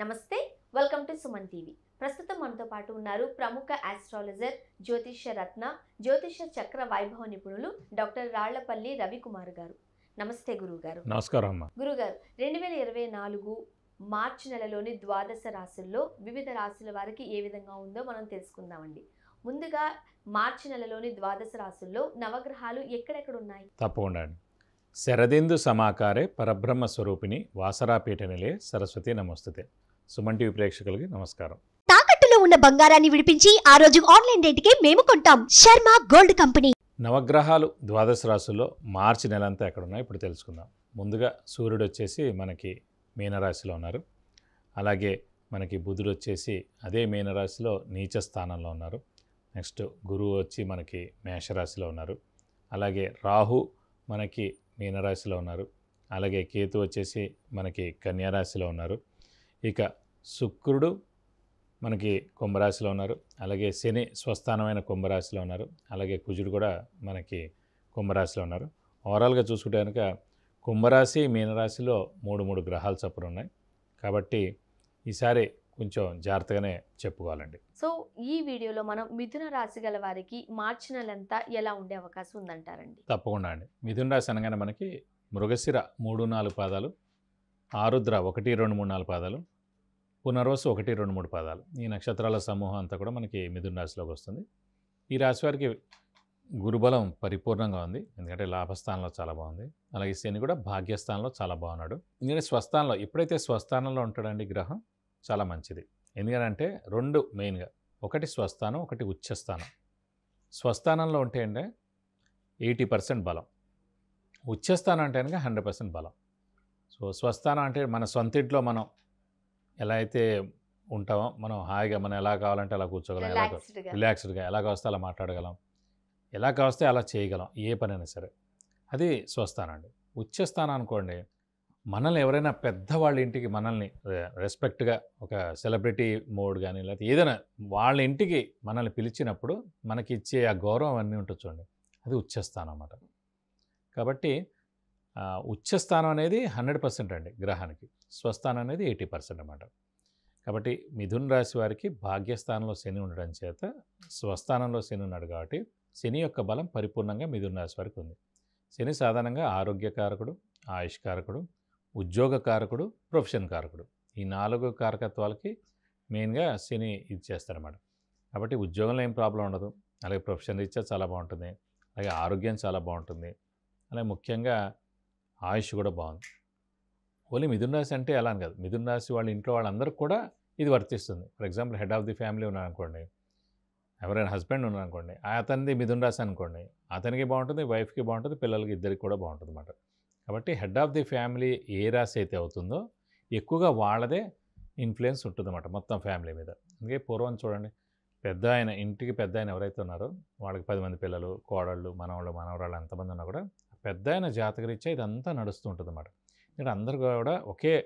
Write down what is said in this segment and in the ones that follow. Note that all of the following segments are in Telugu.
నమస్తే వెల్కమ్ టు సుమన్ టీవీ ప్రస్తుతం మనతో పాటు ఉన్నారు ప్రముఖ ఆస్ట్రాలజర్ జ్యోతిష రత్న జ్యోతిష చక్ర వైభవ నిపుణులు డాక్టర్ రాళ్లపల్లి రవికుమార్ గారు నమస్తే గురుగారు నమస్కారం గురుగారు రెండు వేల ఇరవై నాలుగు మార్చి నెలలోని ద్వాదశ రాశుల్లో వివిధ రాశుల వారికి ఏ విధంగా ఉందో మనం తెలుసుకుందామండి ముందుగా మార్చి నెలలోని ద్వాదశ రాశుల్లో నవగ్రహాలు ఎక్కడెక్కడ ఉన్నాయి తప్పకుండా శరదేందు శరదిందు సమాకారే పరబ్రహ్మ స్వరూపిణి నిలే సరస్వతి నమస్తుతే సుమన్ టీవీ ప్రేక్షకులకి నమస్కారం తాకట్టులో ఉన్న బంగారాన్ని విడిపించి ఆ రోజు ఆన్లైన్ రేటుకే మేము కొంటాం శర్మ గోల్డ్ కంపెనీ నవగ్రహాలు ద్వాదశ రాశుల్లో మార్చి అంతా ఎక్కడ ఉన్నాయో ఇప్పుడు తెలుసుకుందాం ముందుగా సూర్యుడు వచ్చేసి మనకి మీనరాశిలో ఉన్నారు అలాగే మనకి బుధుడు వచ్చేసి అదే మీనరాశిలో నీచ స్థానంలో ఉన్నారు నెక్స్ట్ గురువు వచ్చి మనకి మేషరాశిలో ఉన్నారు అలాగే రాహు మనకి మీనరాశిలో ఉన్నారు అలాగే కేతు వచ్చేసి మనకి కన్యారాశిలో ఉన్నారు ఇక శుక్రుడు మనకి కుంభరాశిలో ఉన్నారు అలాగే శని స్వస్థానమైన కుంభరాశిలో ఉన్నారు అలాగే కుజుడు కూడా మనకి కుంభరాశిలో ఉన్నారు ఓవరాల్గా చూసుకుంటే కనుక కుంభరాశి మీనరాశిలో మూడు మూడు గ్రహాలు చప్పుడు ఉన్నాయి కాబట్టి ఈసారి కొంచెం జాగ్రత్తగానే చెప్పుకోవాలండి సో ఈ వీడియోలో మనం మిథున రాశి గల వారికి మార్చి నెలంతా ఎలా ఉండే అవకాశం ఉందంటారండి తప్పకుండా అండి మిథున రాశి అనగానే మనకి మృగశిర మూడు నాలుగు పాదాలు ఆరుద్ర ఒకటి రెండు మూడు నాలుగు పాదాలు పునర్వసు ఒకటి రెండు మూడు పదాలు ఈ నక్షత్రాల సమూహం అంతా కూడా మనకి మిథున రాశిలోకి వస్తుంది ఈ రాశి వారికి గురుబలం పరిపూర్ణంగా ఉంది ఎందుకంటే లాభస్థానంలో చాలా బాగుంది అలాగే శని కూడా భాగ్యస్థానంలో చాలా బాగున్నాడు ఎందుకంటే స్వస్థానంలో ఎప్పుడైతే స్వస్థానంలో ఉంటాడండి గ్రహం చాలా మంచిది ఎందుకంటే రెండు మెయిన్గా ఒకటి స్వస్థానం ఒకటి ఉచ్చస్థానం స్వస్థానంలో ఉంటే అంటే ఎయిటీ పర్సెంట్ బలం ఉచ్చస్థానం అంటే కనుక హండ్రెడ్ పర్సెంట్ బలం సో స్వస్థానం అంటే మన సొంత మనం ఎలా అయితే ఉంటామో మనం హాయిగా మనం ఎలా కావాలంటే అలా కూర్చోగలం ఎలా రిలాక్స్డ్గా ఎలా కావస్తే అలా మాట్లాడగలం ఎలా కావస్తే అలా చేయగలం ఏ పనైనా సరే అది స్వస్థానం అండి ఉచ్చస్థానం అనుకోండి మనల్ని ఎవరైనా పెద్దవాళ్ళ ఇంటికి మనల్ని రెస్పెక్ట్గా ఒక సెలబ్రిటీ మోడ్ కానీ లేకపోతే ఏదైనా వాళ్ళ ఇంటికి మనల్ని పిలిచినప్పుడు మనకి ఇచ్చే ఆ గౌరవం అన్నీ ఉంటుంది చూడండి అది ఉచ్చేస్తాను అన్నమాట కాబట్టి ఉచ్చస్థానం అనేది హండ్రెడ్ పర్సెంట్ అండి గ్రహానికి స్వస్థానం అనేది ఎయిటీ పర్సెంట్ అనమాట కాబట్టి మిథున్ రాశి వారికి భాగ్యస్థానంలో శని ఉండడం చేత స్వస్థానంలో శని ఉన్నాడు కాబట్టి శని యొక్క బలం పరిపూర్ణంగా మిథున్ రాశి వారికి ఉంది శని సాధారణంగా ఆరోగ్యకారకుడు ఆయుష్కారకుడు కారకుడు ప్రొఫెషన్ కారకుడు ఈ నాలుగు కారకత్వాలకి మెయిన్గా శని ఇది చేస్తారన్నమాట కాబట్టి ఉద్యోగంలో ఏం ప్రాబ్లం ఉండదు అలాగే ప్రొఫెషన్ రీత్యా చాలా బాగుంటుంది అలాగే ఆరోగ్యం చాలా బాగుంటుంది అలాగే ముఖ్యంగా ఆయుష్ కూడా బాగుంది ఓన్లీ మిథున్ రాశి అంటే అలా కాదు మిథున్ రాశి వాళ్ళ ఇంట్లో వాళ్ళందరికీ కూడా ఇది వర్తిస్తుంది for example head of the family ఉన్నారనుకోండి ఎవరైనా హస్బెండ్ ఉన్నారనుకోండి అతనిది మిథున్ రాశి అనుకోండి అతనికి బాగుంటుంది వైఫ్కి బాగుంటుంది పిల్లలకి ఇద్దరికి కూడా బాగుంటుంది అన్నమాట కాబట్టి హెడ్ ఆఫ్ ది ఫ్యామిలీ ఏ రాశి అయితే అవుతుందో ఎక్కువగా వాళ్ళదే ఇన్ఫ్లుయెన్స్ అనమాట మొత్తం ఫ్యామిలీ మీద అందుకే పూర్వం చూడండి పెద్ద ఆయన ఇంటికి పెద్ద ఆయన ఎవరైతే ఉన్నారో వాళ్ళకి పది మంది పిల్లలు కోడళ్ళు మనవాళ్ళు మనవరాళ్ళు ఎంతమంది ఉన్నా కూడా పెద్ద ఆయన జాతకరీత్యా ఇదంతా నడుస్తుంటుంది అన్నమాట ఎందుకంటే అందరు కూడా ఒకే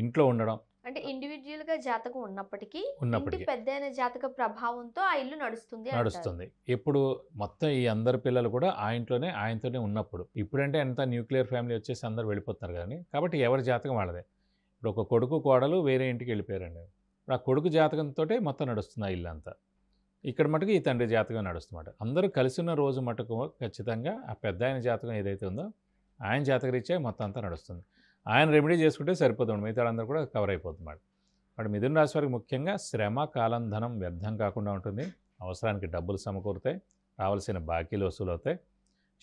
ఇంట్లో ఉండడం అంటే ఇండివిజువల్ గా జాతకం ఉన్నప్పటికీ ఉన్నప్పటికీ పెద్ద అయిన జాతక ప్రభావంతో ఆ ఇల్లు నడుస్తుంది నడుస్తుంది ఇప్పుడు మొత్తం ఈ అందరు పిల్లలు కూడా ఆ ఇంట్లోనే ఆయనతోనే ఉన్నప్పుడు ఇప్పుడంటే ఎంత న్యూక్లియర్ ఫ్యామిలీ వచ్చేసి అందరు వెళ్ళిపోతున్నారు కానీ కాబట్టి ఎవరి జాతకం వాళ్ళదే ఇప్పుడు ఒక కొడుకు కోడలు వేరే ఇంటికి వెళ్ళిపోయారండి ఆ కొడుకు జాతకంతో మొత్తం నడుస్తుంది ఆ ఇల్లు అంతా ఇక్కడ మటుకు ఈ తండ్రి జాతకం నడుస్తున్నమాట అందరూ కలిసి ఉన్న రోజు మటుకు ఖచ్చితంగా ఆ పెద్ద ఆయన జాతకం ఏదైతే ఉందో ఆయన జాతక రీత్యా మొత్తం అంతా నడుస్తుంది ఆయన రెమెడీ చేసుకుంటే సరిపోతుంది మిగతా అందరూ కూడా కవర్ అయిపోతున్నాడు మరి మిథున రాశి వారికి ముఖ్యంగా శ్రమ కాలం ధనం వ్యర్థం కాకుండా ఉంటుంది అవసరానికి డబ్బులు సమకూరుతాయి రావాల్సిన బాకీలు వసూలు అవుతాయి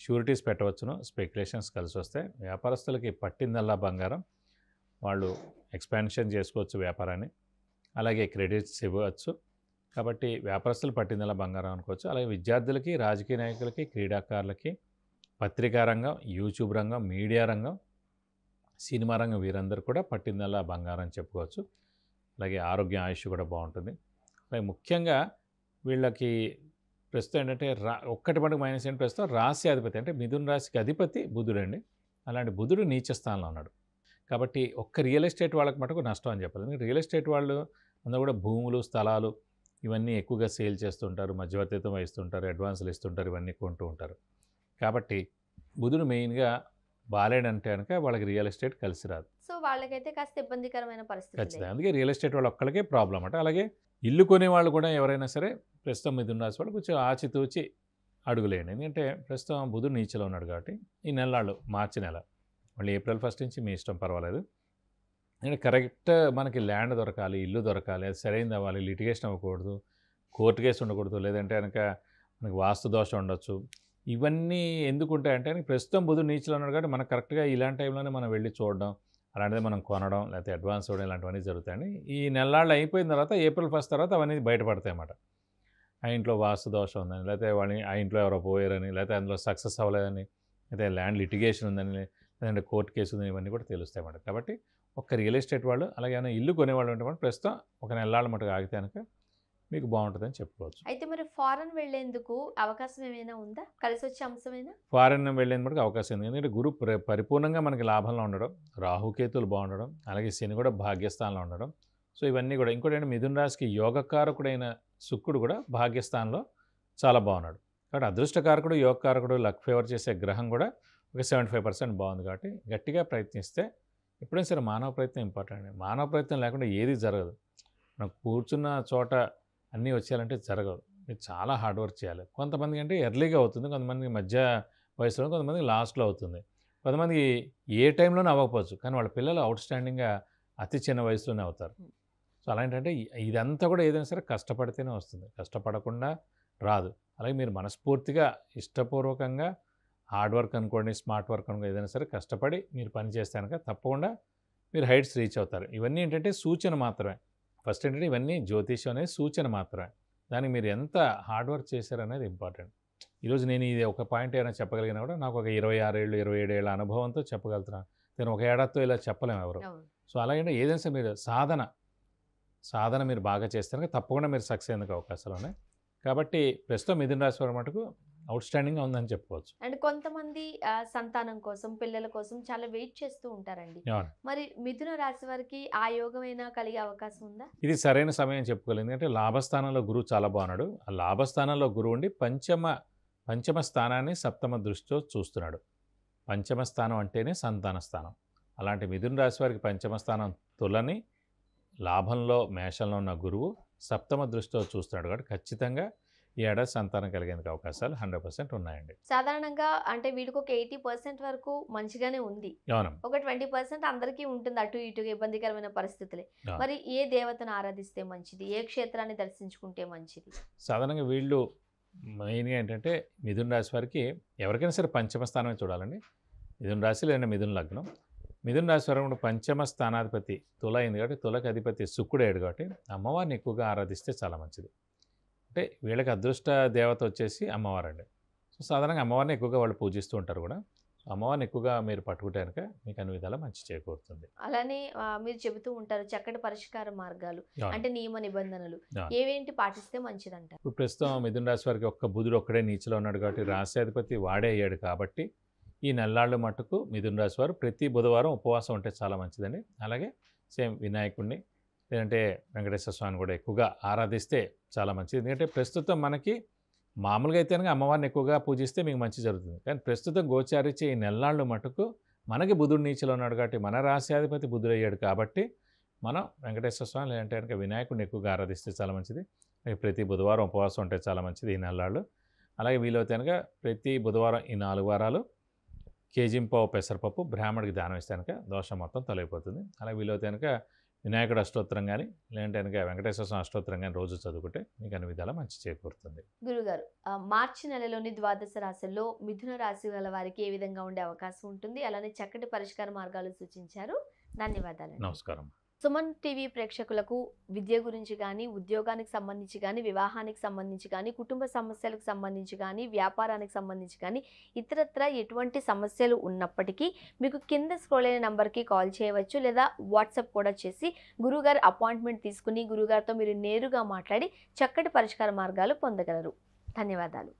షూరిటీస్ పెట్టవచ్చును స్పెక్యులేషన్స్ కలిసి వస్తాయి వ్యాపారస్తులకి పట్టిందల్లా బంగారం వాళ్ళు ఎక్స్పాన్షన్ చేసుకోవచ్చు వ్యాపారాన్ని అలాగే క్రెడిట్స్ ఇవ్వచ్చు కాబట్టి వ్యాపారస్తులు పట్టిందల బంగారం అనుకోవచ్చు అలాగే విద్యార్థులకి రాజకీయ నాయకులకి క్రీడాకారులకి పత్రికా రంగం యూట్యూబ్ రంగం మీడియా రంగం సినిమా రంగం వీరందరూ కూడా పట్టిందల బంగారం చెప్పుకోవచ్చు అలాగే ఆరోగ్యం ఆయుష్ కూడా బాగుంటుంది అలాగే ముఖ్యంగా వీళ్ళకి ప్రస్తుతం ఏంటంటే రా ఒక్కటి మటుకు మైనస్ ఏంటి ప్రస్తుతం రాశి అధిపతి అంటే మిథున్ రాశికి అధిపతి అండి అలాంటి బుధుడు నీచ స్థానంలో ఉన్నాడు కాబట్టి ఒక్క రియల్ ఎస్టేట్ వాళ్ళకి మటుకు నష్టం అని చెప్పాలి రియల్ ఎస్టేట్ వాళ్ళు అందరూ కూడా భూములు స్థలాలు ఇవన్నీ ఎక్కువగా సేల్ చేస్తుంటారు మధ్యవర్తిత్వం వహిస్తుంటారు అడ్వాన్సులు ఇస్తుంటారు ఇవన్నీ కొంటూ ఉంటారు కాబట్టి బుధుడు మెయిన్గా బాలేడంటే కనుక వాళ్ళకి రియల్ ఎస్టేట్ కలిసి రాదు సో వాళ్ళకైతే కాస్త ఇబ్బందికరమైన పరిస్థితి ఖచ్చితంగా అందుకే రియల్ ఎస్టేట్ వాళ్ళు ఒక్కడికే ప్రాబ్లం అంట అలాగే ఇల్లు కొనే వాళ్ళు కూడా ఎవరైనా సరే ప్రస్తుతం మీద ఉన్న వాళ్ళు కొంచెం ఆచితూచి అడుగులేండి ఎందుకంటే ప్రస్తుతం బుధుడు నీచలో ఉన్నాడు కాబట్టి ఈ నెలలాళ్ళు మార్చి నెల మళ్ళీ ఏప్రిల్ ఫస్ట్ నుంచి మీ ఇష్టం పర్వాలేదు అంటే కరెక్ట్ మనకి ల్యాండ్ దొరకాలి ఇల్లు దొరకాలి అది సరైనది అవ్వాలి లిటిగేషన్ అవ్వకూడదు కోర్టు కేసు ఉండకూడదు లేదంటే కనుక మనకి వాస్తు దోషం ఉండొచ్చు ఇవన్నీ అంటే ప్రస్తుతం బుధుడు నీచులు ఉన్నాడు కాబట్టి మనకు కరెక్ట్గా ఇలాంటి టైంలోనే మనం వెళ్ళి చూడడం అలాంటిది మనం కొనడం లేకపోతే అడ్వాన్స్ ఇవ్వడం ఇలాంటివన్నీ జరుగుతాయండి ఈ నెలలాళ్ళు అయిపోయిన తర్వాత ఏప్రిల్ ఫస్ట్ తర్వాత అవన్నీ బయటపడతాయి అన్నమాట ఆ ఇంట్లో వాస్తు దోషం ఉందని లేకపోతే వాళ్ళని ఆ ఇంట్లో ఎవరో పోయారని లేకపోతే అందులో సక్సెస్ అవ్వలేదని లేకపోతే ల్యాండ్ లిటిగేషన్ ఉందని లేదంటే కోర్టు కేసు ఇవన్నీ కూడా తెలుస్తాయి అన్నమాట కాబట్టి ఒక రియల్ ఎస్టేట్ వాళ్ళు అలాగే ఏమైనా ఇల్లు కొనేవాళ్ళు ఉంటే ప్రస్తుతం ఒక నెలల మటుకు ఆగితే కనుక మీకు బాగుంటుందని చెప్పుకోవచ్చు అయితే మరి ఫారెన్ వెళ్ళేందుకు అవకాశం ఏమైనా ఉందా కలిసి వచ్చే అంశమైనా ఫారెన్ వెళ్ళేందుకు అవకాశం ఉంది ఎందుకంటే గురు పరిపూర్ణంగా మనకి లాభంలో ఉండడం రాహుకేతులు బాగుండడం అలాగే శని కూడా భాగ్యస్థానంలో ఉండడం సో ఇవన్నీ కూడా ఇంకోటి మిథున్ రాశికి యోగకారకుడైన శుక్రుడు కూడా భాగ్యస్థానంలో చాలా బాగున్నాడు కాబట్టి అదృష్టకారకుడు యోగకారకుడు లక్ ఫేవర్ చేసే గ్రహం కూడా ఒక సెవెంటీ ఫైవ్ పర్సెంట్ బాగుంది కాబట్టి గట్టిగా ప్రయత్నిస్తే ఎప్పుడైనా సరే మానవ ప్రయత్నం ఇంపార్టెంట్ మానవ ప్రయత్నం లేకుండా ఏది జరగదు మనం కూర్చున్న చోట అన్నీ వచ్చేయాలంటే జరగదు మీరు చాలా హార్డ్ వర్క్ చేయాలి కొంతమందికి అంటే ఎర్లీగా అవుతుంది కొంతమందికి మధ్య వయసులో కొంతమందికి లాస్ట్లో అవుతుంది కొంతమంది ఏ టైంలోనే అవ్వకపోవచ్చు కానీ వాళ్ళ పిల్లలు అవుట్స్టాండింగ్గా అతి చిన్న వయసులోనే అవుతారు సో అలా ఏంటంటే ఇదంతా కూడా ఏదైనా సరే కష్టపడితేనే వస్తుంది కష్టపడకుండా రాదు అలాగే మీరు మనస్ఫూర్తిగా ఇష్టపూర్వకంగా హార్డ్ వర్క్ అనుకోండి స్మార్ట్ వర్క్ అనుకోండి ఏదైనా సరే కష్టపడి మీరు పని చేస్తే కనుక తప్పకుండా మీరు హైట్స్ రీచ్ అవుతారు ఇవన్నీ ఏంటంటే సూచన మాత్రమే ఫస్ట్ ఏంటంటే ఇవన్నీ జ్యోతిష్యం అనేది సూచన మాత్రమే దానికి మీరు ఎంత హార్డ్ వర్క్ చేశారనేది ఇంపార్టెంట్ ఈరోజు నేను ఇది ఒక పాయింట్ ఏమైనా చెప్పగలిగినా కూడా నాకు ఒక ఇరవై ఆరేళ్ళు ఇరవై ఏడేళ్ళ అనుభవంతో చెప్పగలుగుతున్నాను నేను ఒక ఏడాదితో ఇలా చెప్పలేము ఎవరు సో అలాగే ఏదైనా మీరు సాధన సాధన మీరు బాగా చేస్తే తప్పకుండా మీరు సక్సెస్ అయ్యేందుకు అవకాశాలు ఉన్నాయి కాబట్టి ప్రస్తుతం మిథున రాశి వారి మటుకు అవుట్ స్టాండింగ్ ఉందని చెప్పుకోవచ్చు అండ్ కొంతమంది సంతానం కోసం పిల్లల కోసం చాలా వెయిట్ చేస్తూ ఉంటారండి మరి మిథున రాశి వారికి ఆ యోగమైనా కలిగే అవకాశం ఉందా ఇది సరైన సమయం చెప్పుకోలేదు ఎందుకంటే లాభస్థానంలో గురువు చాలా బాగున్నాడు ఆ లాభస్థానంలో గురువు ఉండి పంచమ పంచమ స్థానాన్ని సప్తమ దృష్టితో చూస్తున్నాడు పంచమ స్థానం అంటేనే సంతాన స్థానం అలాంటి మిథున రాశి వారికి పంచమ స్థానం తులని లాభంలో మేషంలో ఉన్న గురువు సప్తమ దృష్టితో చూస్తున్నాడు కాబట్టి ఖచ్చితంగా ఈ ఏడాది సంతానం కలిగేందుకు అవకాశాలు హండ్రెడ్ పర్సెంట్ ఉన్నాయండి సాధారణంగా అంటే వీడికి ఒక ఎయిటీ పర్సెంట్ వరకు మంచిగానే ఉంది ఒక ట్వంటీ పర్సెంట్ అందరికీ ఉంటుంది అటు ఇటు ఇబ్బందికరమైన పరిస్థితులే మరి ఏ దేవతను ఆరాధిస్తే మంచిది ఏ క్షేత్రాన్ని దర్శించుకుంటే మంచిది సాధారణంగా వీళ్ళు మెయిన్గా ఏంటంటే మిథున రాశి వారికి ఎవరికైనా సరే పంచమ స్థానమే చూడాలండి మిథున రాశి లేదంటే మిథున లగ్నం మిథున రాశి వారు కూడా పంచమ స్థానాధిపతి తుల అయింది కాబట్టి తులకి అధిపతి శుక్రుడు అయ్యాడు కాబట్టి అమ్మవారిని ఎక్కువగా ఆరాధిస్తే చాలా మంచిది అంటే వీళ్ళకి అదృష్ట దేవత వచ్చేసి అమ్మవారండి సో సాధారణంగా అమ్మవారిని ఎక్కువగా వాళ్ళు పూజిస్తూ ఉంటారు కూడా అమ్మవారిని ఎక్కువగా మీరు పట్టుకుంటే కనుక మీకు అన్ని విధాలా మంచి చేకూరుతుంది అలానే మీరు చెబుతూ ఉంటారు చక్కటి పరిష్కార మార్గాలు అంటే నియమ నిబంధనలు ఏవేంటి పాటిస్తే అంటారు ఇప్పుడు ప్రస్తుతం మిథున రాశి వారికి ఒక్క బుధుడు ఒక్కడే నీచలో ఉన్నాడు కాబట్టి రాశాధిపతి వాడే అయ్యాడు కాబట్టి ఈ నెల్లాళ్ళు మటుకు మిథున రాశి వారు ప్రతి బుధవారం ఉపవాసం ఉంటే చాలా మంచిదండి అలాగే సేమ్ వినాయకుడిని లేదంటే వెంకటేశ్వర స్వామిని కూడా ఎక్కువగా ఆరాధిస్తే చాలా మంచిది ఎందుకంటే ప్రస్తుతం మనకి మామూలుగా అయితే కనుక అమ్మవారిని ఎక్కువగా పూజిస్తే మీకు మంచి జరుగుతుంది కానీ ప్రస్తుతం గోచారిచ్చే ఈ నెల్లాళ్ళు మటుకు మనకి బుధుడు నీచలో ఉన్నాడు కాబట్టి మన రాశ్యాధిపతి బుద్ధుడు అయ్యాడు కాబట్టి మనం వెంకటేశ్వర స్వామి లేదంటే కనుక వినాయకుడిని ఎక్కువగా ఆరాధిస్తే చాలా మంచిది ప్రతి బుధవారం ఉపవాసం ఉంటే చాలా మంచిది ఈ నెల్లాళ్ళు అలాగే వీలైతే కనుక ప్రతి బుధవారం ఈ నాలుగు వారాలు కేజీంపావు పెసరపప్పు బ్రాహ్మడికి దానం ఇస్తే కనుక దోషం మొత్తం తొలగిపోతుంది అలాగే వీలైతే కనుక వినాయకుడు అష్టోత్తరం కానీ లేదంటే కనుక వెంకటేశ్వర స్వామి అష్టోత్తరం కానీ రోజు చదువుకుంటే మీకు అన్ని విధాలా మంచి చేకూరుతుంది గురుగారు మార్చి నెలలోని ద్వాదశ రాశుల్లో మిథున రాశి గల వారికి ఏ విధంగా ఉండే అవకాశం ఉంటుంది అలానే చక్కటి పరిష్కార మార్గాలు సూచించారు ధన్యవాదాలు నమస్కారం సుమన్ టీవీ ప్రేక్షకులకు విద్య గురించి కానీ ఉద్యోగానికి సంబంధించి కానీ వివాహానికి సంబంధించి కానీ కుటుంబ సమస్యలకు సంబంధించి కానీ వ్యాపారానికి సంబంధించి కానీ ఇతరత్ర ఎటువంటి సమస్యలు ఉన్నప్పటికీ మీకు కింద స్క్రోల్ అయిన నెంబర్కి కాల్ చేయవచ్చు లేదా వాట్సాప్ కూడా చేసి గురుగారు అపాయింట్మెంట్ తీసుకుని గురుగారితో మీరు నేరుగా మాట్లాడి చక్కటి పరిష్కార మార్గాలు పొందగలరు ధన్యవాదాలు